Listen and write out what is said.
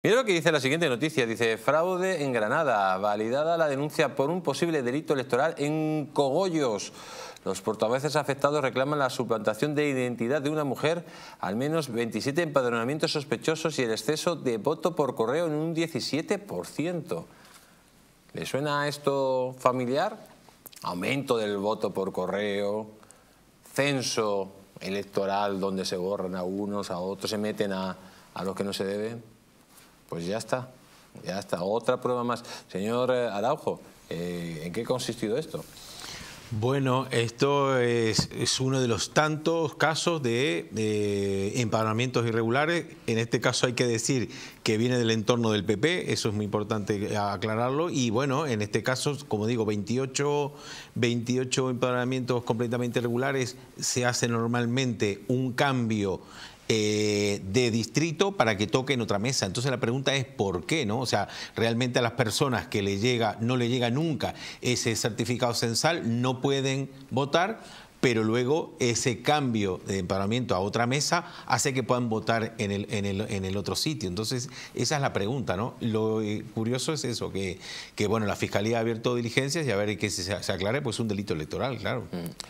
Mira lo que dice la siguiente noticia. Dice, fraude en Granada, validada la denuncia por un posible delito electoral en Cogollos. Los portavoces afectados reclaman la suplantación de identidad de una mujer, al menos 27 empadronamientos sospechosos y el exceso de voto por correo en un 17%. ¿Le suena esto familiar? Aumento del voto por correo, censo electoral donde se borran a unos, a otros, se meten a, a los que no se deben pues ya está, ya está. Otra prueba más. Señor eh, Araujo, eh, ¿en qué ha consistido esto? Bueno, esto es, uno de los tantos casos de empadronamientos irregulares. En este caso hay que decir que viene del entorno del PP, eso es muy importante aclararlo. Y bueno, en este caso, como digo, 28, 28 empadronamientos completamente irregulares. Se hace normalmente un cambio eh, de distrito para que toque en otra mesa. Entonces la pregunta es por qué, ¿no? O sea, realmente a las personas que le llega, no le llega nunca ese certificado censal, no pueden votar pero luego ese cambio de empadronamiento a otra mesa hace que puedan votar en el, en el, en el otro sitio. Entonces, esa es la pregunta, ¿no? Lo eh, curioso es eso, que, que bueno, la Fiscalía ha abierto diligencias y a ver qué se, aclare, pues un delito electoral, claro. Mm.